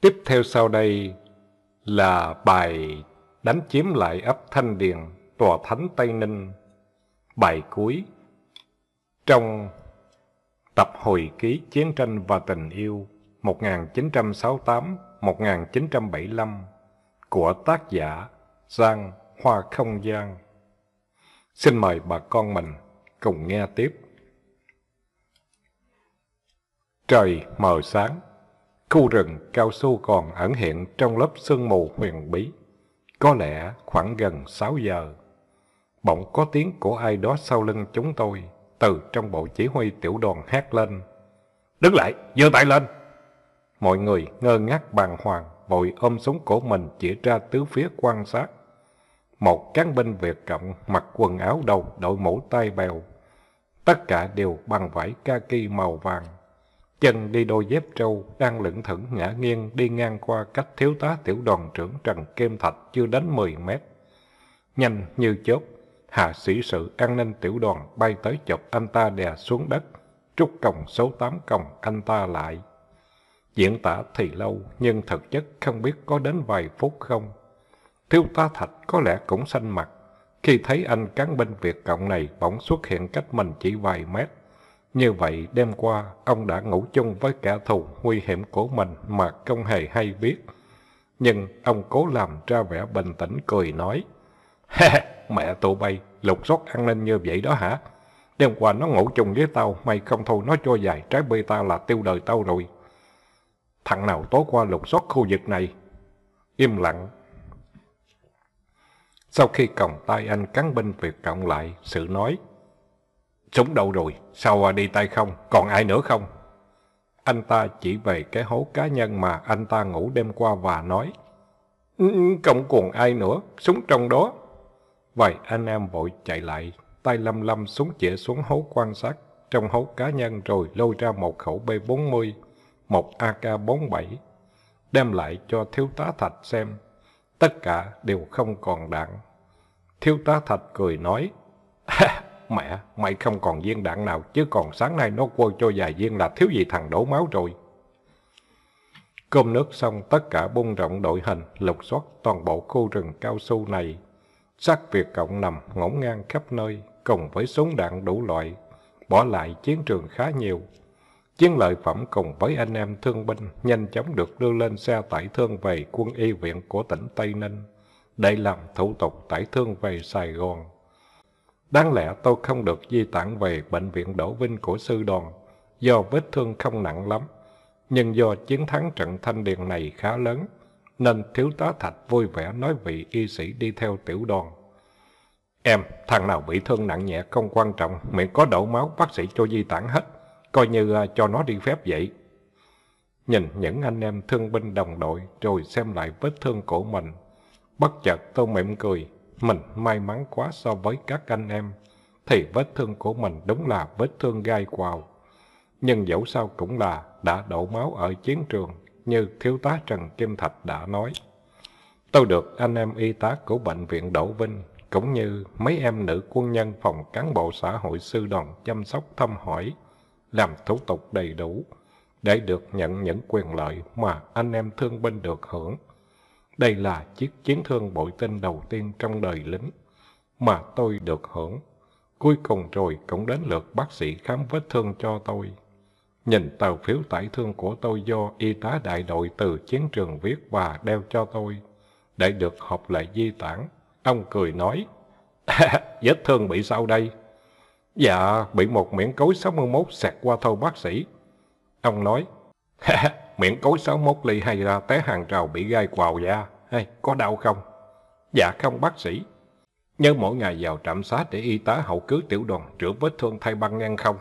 Tiếp theo sau đây là bài đánh chiếm lại ấp Thanh Điền, tòa thánh Tây Ninh, bài cuối. Trong tập hồi ký chiến tranh và tình yêu 1968-1975 của tác giả Giang Hoa Không Giang. Xin mời bà con mình cùng nghe tiếp. Trời mờ sáng Khu rừng cao su còn ẩn hiện trong lớp sương mù huyền bí. Có lẽ khoảng gần 6 giờ. Bỗng có tiếng của ai đó sau lưng chúng tôi, từ trong bộ chỉ huy tiểu đoàn hát lên. Đứng lại, giơ tay lên! Mọi người ngơ ngác bàng hoàng, vội ôm súng của mình chỉ ra tứ phía quan sát. Một cán binh Việt Cộng mặc quần áo đầu đội mũ tai bèo. Tất cả đều bằng vải kaki màu vàng chân đi đôi dép trâu, đang lững thững ngã nghiêng đi ngang qua cách thiếu tá tiểu đoàn trưởng Trần Kim Thạch chưa đến 10 mét. Nhanh như chớp, hạ sĩ sự an ninh tiểu đoàn bay tới chụp anh ta đè xuống đất, trúc còng số tám còng anh ta lại. Diễn tả thì lâu, nhưng thực chất không biết có đến vài phút không. Thiếu tá Thạch có lẽ cũng xanh mặt, khi thấy anh cán binh Việt Cộng này bỗng xuất hiện cách mình chỉ vài mét, như vậy, đêm qua, ông đã ngủ chung với kẻ thù nguy hiểm của mình mà không hề hay biết. Nhưng ông cố làm ra vẻ bình tĩnh cười nói. Ha, mẹ tụi bay, lục xót ăn nên như vậy đó hả? Đêm qua nó ngủ chung với tao, mày không thôi nó cho dài trái bê ta là tiêu đời tao rồi. Thằng nào tối qua lục xót khu vực này? Im lặng. Sau khi còng tay anh cắn binh việc cộng lại, sự nói. Súng đâu rồi? Sao đi tay không? Còn ai nữa không? Anh ta chỉ về cái hố cá nhân mà anh ta ngủ đêm qua và nói ừ, Không còn ai nữa, súng trong đó Vậy anh em vội chạy lại Tay lâm lâm súng chĩa xuống hố quan sát Trong hố cá nhân rồi lôi ra một khẩu B40 Một AK47 Đem lại cho thiếu tá Thạch xem Tất cả đều không còn đạn Thiếu tá Thạch cười nói mẹ, mày không còn viên đạn nào, chứ còn sáng nay nó quơ cho vài viên là thiếu gì thằng đổ máu rồi. Cơm nước xong, tất cả bung rộng đội hình, lục soát toàn bộ khu rừng cao su này. xác Việt Cộng nằm ngổn ngang khắp nơi, cùng với súng đạn đủ loại, bỏ lại chiến trường khá nhiều. Chiến lợi phẩm cùng với anh em thương binh nhanh chóng được đưa lên xe tải thương về quân y viện của tỉnh Tây Ninh để làm thủ tục tải thương về Sài Gòn. Đáng lẽ tôi không được di tản về bệnh viện Đỗ Vinh của sư đoàn, do vết thương không nặng lắm. Nhưng do chiến thắng trận thanh điện này khá lớn, nên thiếu tá Thạch vui vẻ nói vị y sĩ đi theo tiểu đoàn. Em, thằng nào bị thương nặng nhẹ không quan trọng, miệng có đổ máu bác sĩ cho di tản hết, coi như à, cho nó đi phép vậy. Nhìn những anh em thương binh đồng đội rồi xem lại vết thương của mình, bất chợt tôi mỉm cười, mình may mắn quá so với các anh em, thì vết thương của mình đúng là vết thương gai quào. Nhưng dẫu sao cũng là đã đổ máu ở chiến trường, như thiếu tá Trần Kim Thạch đã nói. Tôi được anh em y tá của Bệnh viện Đỗ Vinh, cũng như mấy em nữ quân nhân phòng cán bộ xã hội sư đoàn chăm sóc thăm hỏi, làm thủ tục đầy đủ, để được nhận những quyền lợi mà anh em thương binh được hưởng. Đây là chiếc chiến thương bội tinh đầu tiên trong đời lính mà tôi được hưởng. Cuối cùng rồi cũng đến lượt bác sĩ khám vết thương cho tôi. Nhìn tờ phiếu tải thương của tôi do y tá đại đội từ chiến trường viết và đeo cho tôi để được học lại di tản. Ông cười nói, vết thương bị sao đây? Dạ, bị một miệng cối 61 sạc qua thâu bác sĩ. Ông nói, miệng cối 61 ly hay là té hàng rào bị gai quào da. hay có đau không? Dạ không bác sĩ. Nhân mỗi ngày vào trạm xá để y tá hậu cứu tiểu đoàn chữa vết thương thay băng ngăn không?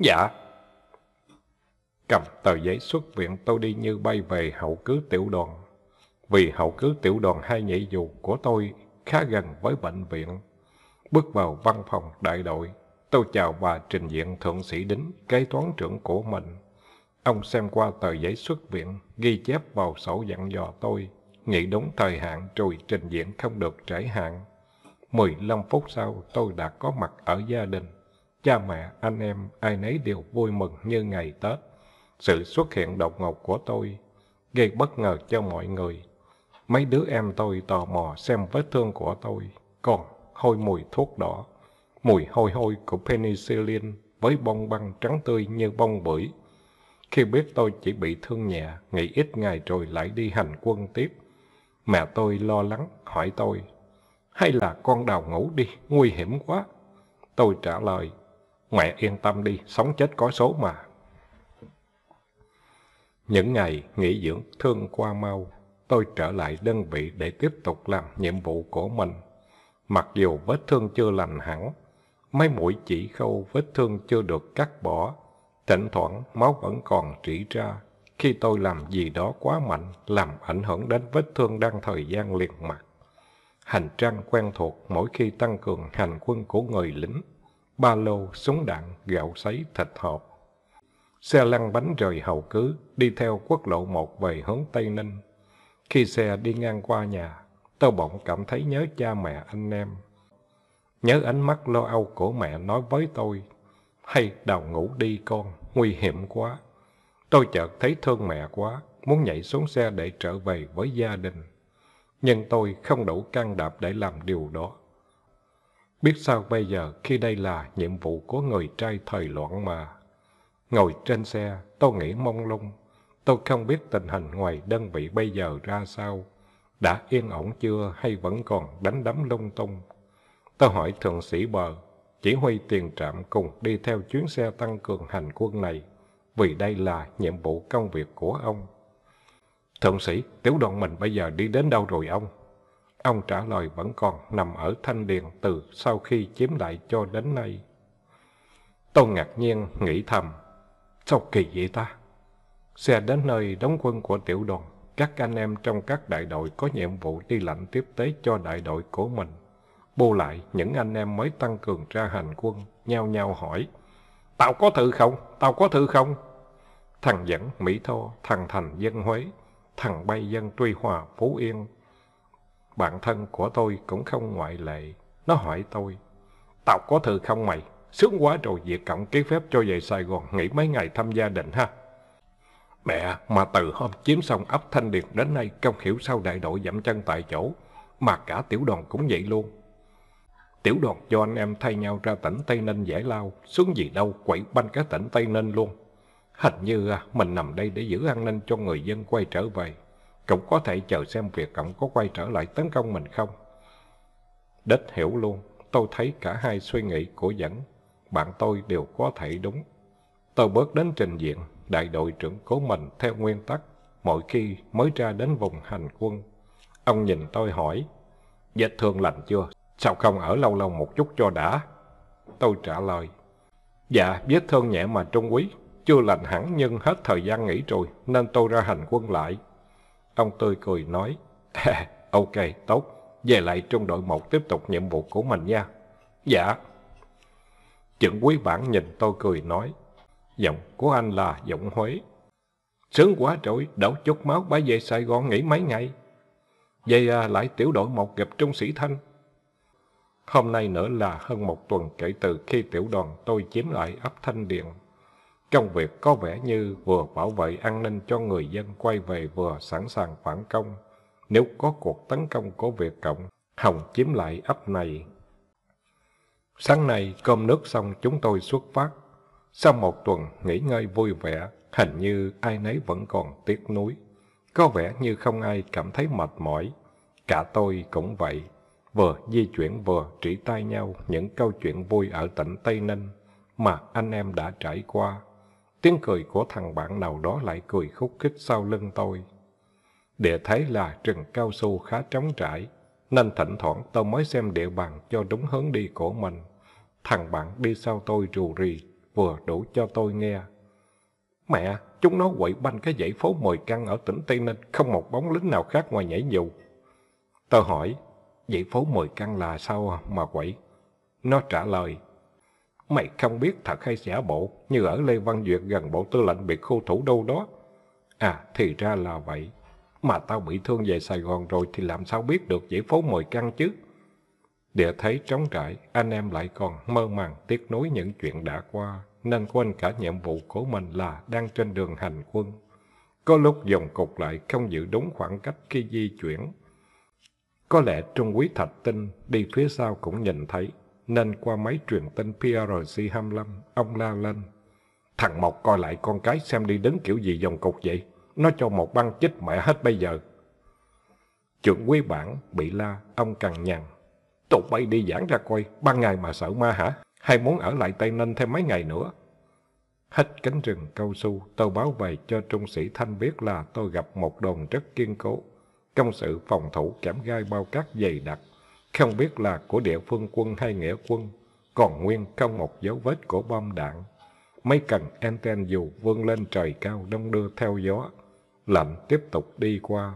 Dạ. Cầm tờ giấy xuất viện tôi đi như bay về hậu cứu tiểu đoàn. Vì hậu cứu tiểu đoàn hai nhảy dù của tôi khá gần với bệnh viện. Bước vào văn phòng đại đội, tôi chào bà trình diện thượng sĩ đính, kế toán trưởng của mình. Ông xem qua tờ giấy xuất viện, ghi chép vào sổ dặn dò tôi, nghĩ đúng thời hạn rồi trình diễn không được trễ hạn. 15 phút sau, tôi đã có mặt ở gia đình. Cha mẹ, anh em, ai nấy đều vui mừng như ngày Tết. Sự xuất hiện đột ngột của tôi gây bất ngờ cho mọi người. Mấy đứa em tôi tò mò xem vết thương của tôi, còn hôi mùi thuốc đỏ, mùi hôi hôi của penicillin với bông băng trắng tươi như bông bưởi. Khi biết tôi chỉ bị thương nhẹ, nghỉ ít ngày rồi lại đi hành quân tiếp. Mẹ tôi lo lắng, hỏi tôi, hay là con đào ngủ đi, nguy hiểm quá. Tôi trả lời, mẹ yên tâm đi, sống chết có số mà. Những ngày nghỉ dưỡng thương qua mau, tôi trở lại đơn vị để tiếp tục làm nhiệm vụ của mình. Mặc dù vết thương chưa lành hẳn, mấy mũi chỉ khâu vết thương chưa được cắt bỏ, Thỉnh thoảng máu vẫn còn trĩ ra. Khi tôi làm gì đó quá mạnh, làm ảnh hưởng đến vết thương đang thời gian liền mặt. Hành trang quen thuộc mỗi khi tăng cường hành quân của người lính. Ba lô, súng đạn, gạo sấy, thịt hộp. Xe lăn bánh rời hậu cứ, đi theo quốc lộ 1 về hướng Tây Ninh. Khi xe đi ngang qua nhà, tôi bỗng cảm thấy nhớ cha mẹ anh em. Nhớ ánh mắt lo âu của mẹ nói với tôi hay đào ngủ đi con, nguy hiểm quá. Tôi chợt thấy thương mẹ quá, muốn nhảy xuống xe để trở về với gia đình. Nhưng tôi không đủ can đảm để làm điều đó. Biết sao bây giờ khi đây là nhiệm vụ của người trai thời loạn mà. Ngồi trên xe, tôi nghĩ mông lung. Tôi không biết tình hình ngoài đơn vị bây giờ ra sao. Đã yên ổn chưa hay vẫn còn đánh đấm lung tung? Tôi hỏi thượng sĩ bờ, chỉ huy tiền trạm cùng đi theo chuyến xe tăng cường hành quân này, vì đây là nhiệm vụ công việc của ông. Thượng sĩ, tiểu đoàn mình bây giờ đi đến đâu rồi ông? Ông trả lời vẫn còn nằm ở Thanh Điền từ sau khi chiếm lại cho đến nay. Tôi ngạc nhiên nghĩ thầm, sao kỳ vậy ta? Xe đến nơi đóng quân của tiểu đoàn, các anh em trong các đại đội có nhiệm vụ đi lệnh tiếp tế cho đại đội của mình. Bô lại, những anh em mới tăng cường ra hành quân, nhao nhao hỏi. Tao có thư không? Tao có thư không? Thằng Dẫn, Mỹ Tho, thằng Thành, dân Huế, thằng Bay dân Tuy Hòa, Phú Yên. Bạn thân của tôi cũng không ngoại lệ. Nó hỏi tôi, tao có thư không mày? Sướng quá rồi, việc cộng ký phép cho về Sài Gòn, nghỉ mấy ngày thăm gia đình ha. Mẹ, mà từ hôm chiếm xong ấp Thanh Điền đến nay, không hiểu sao đại đội dậm chân tại chỗ. Mà cả tiểu đoàn cũng vậy luôn. Tiểu đoàn cho anh em thay nhau ra tỉnh Tây Ninh giải lao, xuống gì đâu quậy banh cả tỉnh Tây Ninh luôn. Hình như à, mình nằm đây để giữ an ninh cho người dân quay trở về. Cũng có thể chờ xem việc cộng có quay trở lại tấn công mình không. Đích hiểu luôn, tôi thấy cả hai suy nghĩ của dẫn, bạn tôi đều có thể đúng. Tôi bước đến trình diện, đại đội trưởng cố mình theo nguyên tắc, mỗi khi mới ra đến vùng hành quân. Ông nhìn tôi hỏi, dịch thương lạnh chưa, Sao không ở lâu lâu một chút cho đã? Tôi trả lời. Dạ, vết thương nhẹ mà trung quý. Chưa lành hẳn nhưng hết thời gian nghỉ rồi nên tôi ra hành quân lại. Ông Tươi cười nói. ok, tốt. Về lại trung đội một tiếp tục nhiệm vụ của mình nha. Dạ. Trưởng quý bản nhìn tôi cười nói. Giọng của anh là giọng Huế. Sướng quá rồi, đổ chút máu bái về Sài Gòn nghỉ mấy ngày. Vậy à, lại tiểu đội một gặp trung sĩ Thanh, Hôm nay nữa là hơn một tuần kể từ khi tiểu đoàn tôi chiếm lại ấp Thanh Điện. trong việc có vẻ như vừa bảo vệ an ninh cho người dân quay về vừa sẵn sàng phản công. Nếu có cuộc tấn công của Việt Cộng, Hồng chiếm lại ấp này. Sáng nay cơm nước xong chúng tôi xuất phát. Sau một tuần nghỉ ngơi vui vẻ, hình như ai nấy vẫn còn tiếc nuối. Có vẻ như không ai cảm thấy mệt mỏi. Cả tôi cũng vậy vừa di chuyển vừa chỉ tay nhau những câu chuyện vui ở tỉnh Tây Ninh mà anh em đã trải qua. Tiếng cười của thằng bạn nào đó lại cười khúc khích sau lưng tôi. Địa thấy là rừng cao su khá trống trải, nên thỉnh thoảng tôi mới xem địa bàn cho đúng hướng đi của mình. Thằng bạn đi sau tôi rù rì, vừa đủ cho tôi nghe. Mẹ, chúng nó quậy banh cái dãy phố mười căn ở tỉnh Tây Ninh, không một bóng lính nào khác ngoài nhảy dù. Tôi hỏi, Vậy phố mười căn là sao mà quậy? Nó trả lời, Mày không biết thật hay giả bộ, như ở Lê Văn Duyệt gần bộ tư lệnh biệt khu thủ đâu đó. À, thì ra là vậy. Mà tao bị thương về Sài Gòn rồi thì làm sao biết được dãy phố mười căn chứ? Địa thấy trống trải, anh em lại còn mơ màng tiếc nối những chuyện đã qua, nên quên cả nhiệm vụ của mình là đang trên đường hành quân. Có lúc dòng cục lại không giữ đúng khoảng cách khi di chuyển. Có lẽ Trung úy Thạch Tinh đi phía sau cũng nhìn thấy, nên qua máy truyền tin PRC-25, ông la lên. Thằng Mộc coi lại con cái xem đi đứng kiểu gì dòng cục vậy. Nó cho một băng chích mẹ hết bây giờ. Trưởng quý bản bị la, ông cằn nhằn. Tụi bay đi giảng ra coi, ban ngày mà sợ ma hả? Hay muốn ở lại Tây Ninh thêm mấy ngày nữa? Hết cánh rừng cao su, tôi báo về cho trung sĩ Thanh biết là tôi gặp một đồn rất kiên cố trong sự phòng thủ kém gai bao cát dày đặc, không biết là của địa phương quân hay nghĩa quân, còn nguyên không một dấu vết của bom đạn. Mấy cần anten dù vươn lên trời cao đông đưa theo gió, lạnh tiếp tục đi qua.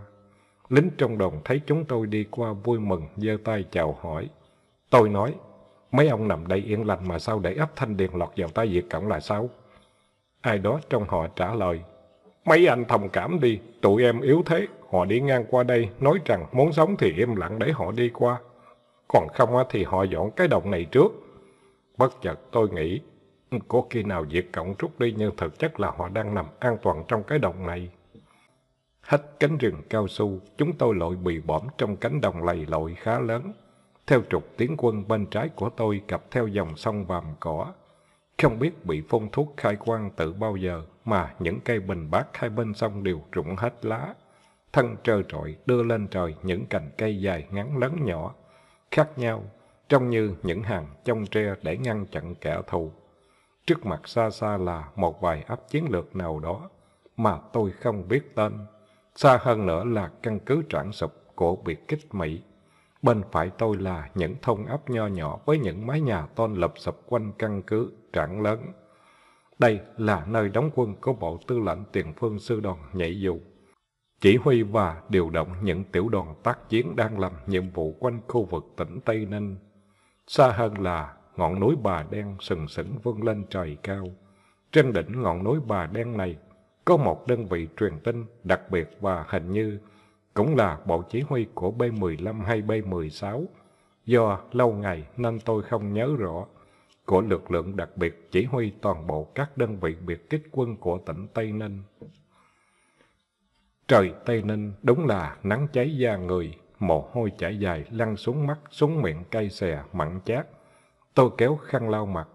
Lính trong đồn thấy chúng tôi đi qua vui mừng, giơ tay chào hỏi. Tôi nói, mấy ông nằm đây yên lành mà sao để ấp thanh điện lọt vào tay diệt cộng là sao? Ai đó trong họ trả lời, mấy anh thông cảm đi, tụi em yếu thế, Họ đi ngang qua đây, nói rằng muốn sống thì im lặng để họ đi qua. Còn không thì họ dọn cái động này trước. Bất chợt tôi nghĩ, ừ, có khi nào diệt cộng rút đi nhưng thực chất là họ đang nằm an toàn trong cái động này. Hết cánh rừng cao su, chúng tôi lội bì bõm trong cánh đồng lầy lội khá lớn. Theo trục tiến quân bên trái của tôi cặp theo dòng sông vàm cỏ. Không biết bị phun thuốc khai quang từ bao giờ mà những cây bình bát hai bên sông đều rụng hết lá thân trơ trọi đưa lên trời những cành cây dài ngắn lớn nhỏ, khác nhau, trông như những hàng trong tre để ngăn chặn kẻ thù. Trước mặt xa xa là một vài ấp chiến lược nào đó mà tôi không biết tên. Xa hơn nữa là căn cứ trảng sụp của biệt kích Mỹ. Bên phải tôi là những thông ấp nho nhỏ với những mái nhà tôn lập sập quanh căn cứ trảng lớn. Đây là nơi đóng quân của Bộ Tư lệnh Tiền Phương Sư Đoàn Nhảy Dù chỉ huy và điều động những tiểu đoàn tác chiến đang làm nhiệm vụ quanh khu vực tỉnh Tây Ninh. Xa hơn là ngọn núi Bà Đen sừng sững vươn lên trời cao. Trên đỉnh ngọn núi Bà Đen này có một đơn vị truyền tin đặc biệt và hình như cũng là bộ chỉ huy của B-15 hay B-16. Do lâu ngày nên tôi không nhớ rõ của lực lượng đặc biệt chỉ huy toàn bộ các đơn vị biệt kích quân của tỉnh Tây Ninh. Trời Tây Ninh đúng là nắng cháy da người, mồ hôi chảy dài lăn xuống mắt, xuống miệng cay xè, mặn chát. Tôi kéo khăn lau mặt,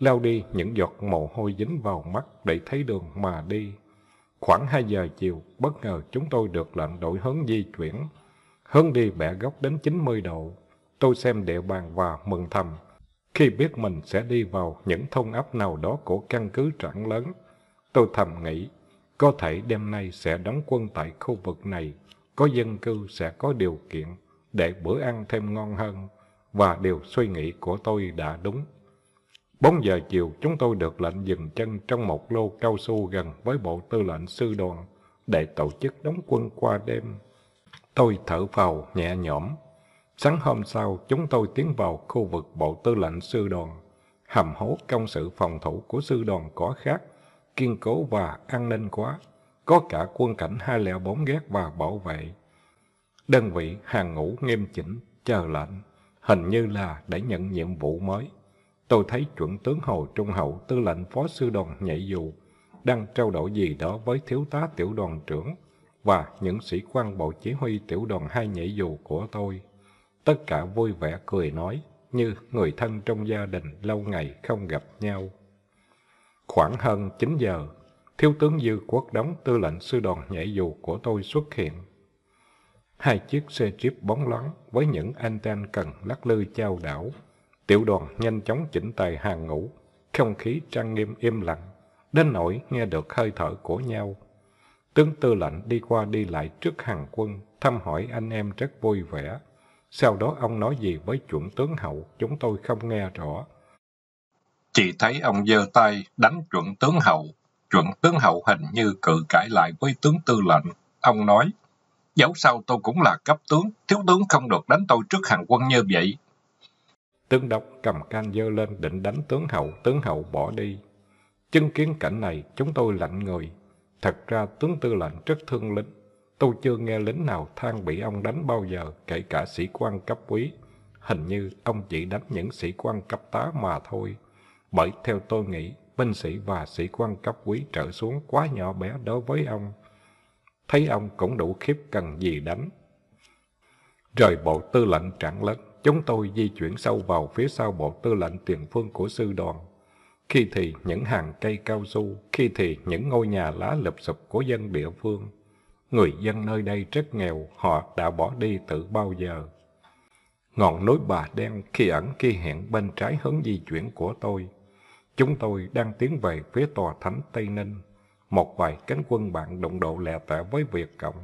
lau đi những giọt mồ hôi dính vào mắt để thấy đường mà đi. Khoảng 2 giờ chiều, bất ngờ chúng tôi được lệnh đổi hướng di chuyển. Hướng đi bẻ góc đến 90 độ. Tôi xem địa bàn và mừng thầm. Khi biết mình sẽ đi vào những thôn ấp nào đó của căn cứ trảng lớn, tôi thầm nghĩ có thể đêm nay sẽ đóng quân tại khu vực này, có dân cư sẽ có điều kiện để bữa ăn thêm ngon hơn, và điều suy nghĩ của tôi đã đúng. bốn giờ chiều chúng tôi được lệnh dừng chân trong một lô cao su gần với bộ tư lệnh sư đoàn để tổ chức đóng quân qua đêm. Tôi thở phào nhẹ nhõm. Sáng hôm sau chúng tôi tiến vào khu vực bộ tư lệnh sư đoàn. Hầm hố công sự phòng thủ của sư đoàn có khác kiên cố và an ninh quá, có cả quân cảnh 204 ghét và bảo vệ. Đơn vị hàng ngũ nghiêm chỉnh, chờ lệnh, hình như là để nhận nhiệm vụ mới. Tôi thấy chuẩn tướng Hồ Trung Hậu tư lệnh phó sư đoàn nhảy dù, đang trao đổi gì đó với thiếu tá tiểu đoàn trưởng và những sĩ quan bộ chỉ huy tiểu đoàn hai nhảy dù của tôi. Tất cả vui vẻ cười nói như người thân trong gia đình lâu ngày không gặp nhau. Khoảng hơn 9 giờ, thiếu tướng Dư Quốc đóng tư lệnh sư đoàn nhảy dù của tôi xuất hiện. Hai chiếc xe jeep bóng loáng với những anten cần lắc lư trao đảo. Tiểu đoàn nhanh chóng chỉnh tề hàng ngũ, không khí trang nghiêm im lặng, đến nỗi nghe được hơi thở của nhau. Tướng tư lệnh đi qua đi lại trước hàng quân, thăm hỏi anh em rất vui vẻ. Sau đó ông nói gì với chuẩn tướng hậu, chúng tôi không nghe rõ. Chỉ thấy ông giơ tay đánh chuẩn tướng hậu. Chuẩn tướng hậu hình như cự cãi lại với tướng tư lệnh. Ông nói, dẫu sao tôi cũng là cấp tướng, thiếu tướng không được đánh tôi trước hàng quân như vậy. Tướng đốc cầm can giơ lên định đánh tướng hậu, tướng hậu bỏ đi. Chứng kiến cảnh này, chúng tôi lạnh người. Thật ra tướng tư lệnh rất thương lính. Tôi chưa nghe lính nào than bị ông đánh bao giờ, kể cả sĩ quan cấp quý. Hình như ông chỉ đánh những sĩ quan cấp tá mà thôi. Bởi theo tôi nghĩ, binh sĩ và sĩ quan cấp quý trở xuống quá nhỏ bé đối với ông. Thấy ông cũng đủ khiếp cần gì đánh. Rời bộ tư lệnh trạng lớn, chúng tôi di chuyển sâu vào phía sau bộ tư lệnh tiền phương của sư đoàn. Khi thì những hàng cây cao su, khi thì những ngôi nhà lá lụp sụp của dân địa phương. Người dân nơi đây rất nghèo, họ đã bỏ đi từ bao giờ. Ngọn núi bà đen khi ẩn khi hiện bên trái hướng di chuyển của tôi. Chúng tôi đang tiến về phía tòa thánh Tây Ninh. Một vài cánh quân bạn đụng độ lẹ tẻ với Việt Cộng.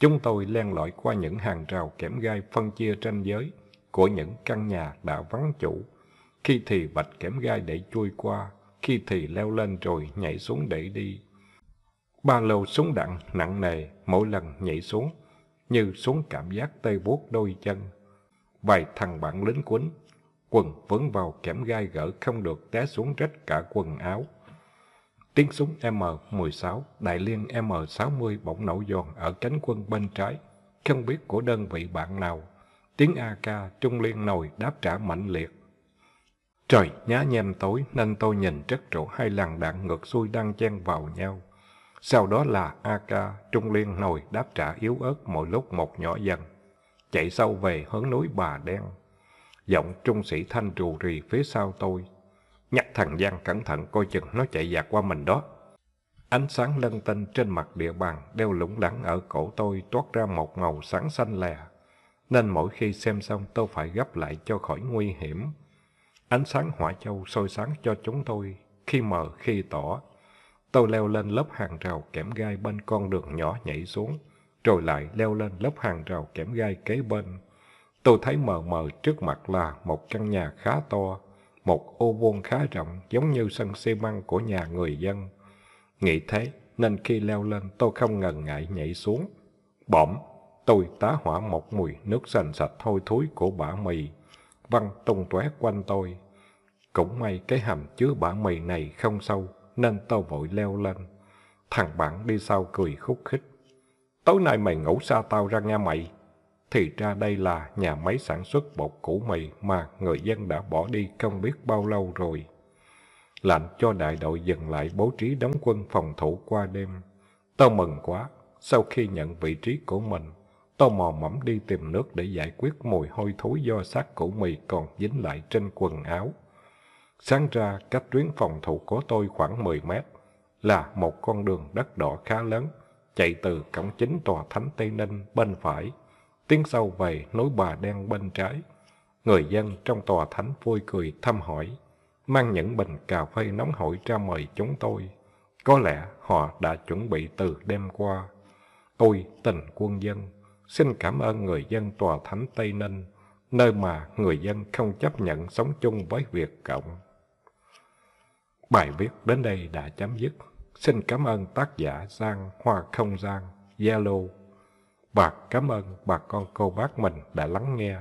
Chúng tôi len lỏi qua những hàng rào kẽm gai phân chia tranh giới của những căn nhà đã vắng chủ. Khi thì bạch kẽm gai để chui qua, khi thì leo lên rồi nhảy xuống để đi. Ba lô súng đạn nặng nề mỗi lần nhảy xuống, như xuống cảm giác tê buốt đôi chân. Vài thằng bạn lính quýnh quần vướng vào kẽm gai gỡ không được té xuống rách cả quần áo. Tiếng súng M16, đại liên M60 bỗng nổ giòn ở cánh quân bên trái, không biết của đơn vị bạn nào. Tiếng AK trung liên nồi đáp trả mạnh liệt. Trời nhá nhem tối nên tôi nhìn rất rõ hai làn đạn ngược xuôi đang chen vào nhau. Sau đó là AK, trung liên nồi đáp trả yếu ớt mỗi lúc một nhỏ dần. Chạy sâu về hướng núi Bà Đen, Giọng trung sĩ Thanh rù rì phía sau tôi. Nhắc thằng Giang cẩn thận coi chừng nó chạy dạt qua mình đó. Ánh sáng lân tinh trên mặt địa bàn đeo lũng lẳng ở cổ tôi toát ra một màu sáng xanh lè. Nên mỗi khi xem xong tôi phải gấp lại cho khỏi nguy hiểm. Ánh sáng hỏa châu sôi sáng cho chúng tôi, khi mờ khi tỏ. Tôi leo lên lớp hàng rào kẽm gai bên con đường nhỏ nhảy xuống, rồi lại leo lên lớp hàng rào kẽm gai kế bên. Tôi thấy mờ mờ trước mặt là một căn nhà khá to, một ô vuông khá rộng giống như sân xi măng của nhà người dân. Nghĩ thế nên khi leo lên tôi không ngần ngại nhảy xuống. Bỗng tôi tá hỏa một mùi nước sành sạch thôi thối của bã mì văng tung tóe quanh tôi. Cũng may cái hầm chứa bã mì này không sâu nên tôi vội leo lên. Thằng bạn đi sau cười khúc khích. Tối nay mày ngủ xa tao ra nghe mày thì ra đây là nhà máy sản xuất bột củ mì mà người dân đã bỏ đi không biết bao lâu rồi. lạnh cho đại đội dừng lại bố trí đóng quân phòng thủ qua đêm. tôi mừng quá, sau khi nhận vị trí của mình, tôi mò mẫm đi tìm nước để giải quyết mùi hôi thối do xác củ mì còn dính lại trên quần áo. Sáng ra, cách tuyến phòng thủ của tôi khoảng 10 mét, là một con đường đất đỏ khá lớn, chạy từ cổng chính tòa Thánh Tây Ninh bên phải, Tiếng sau về nối bà đen bên trái. Người dân trong tòa thánh vui cười thăm hỏi, mang những bình cà phê nóng hổi ra mời chúng tôi. Có lẽ họ đã chuẩn bị từ đêm qua. Tôi, tình quân dân, xin cảm ơn người dân tòa thánh Tây Ninh, nơi mà người dân không chấp nhận sống chung với việc cộng. Bài viết đến đây đã chấm dứt. Xin cảm ơn tác giả Giang Hoa Không Giang, Zalo và cảm ơn bà con cô bác mình đã lắng nghe.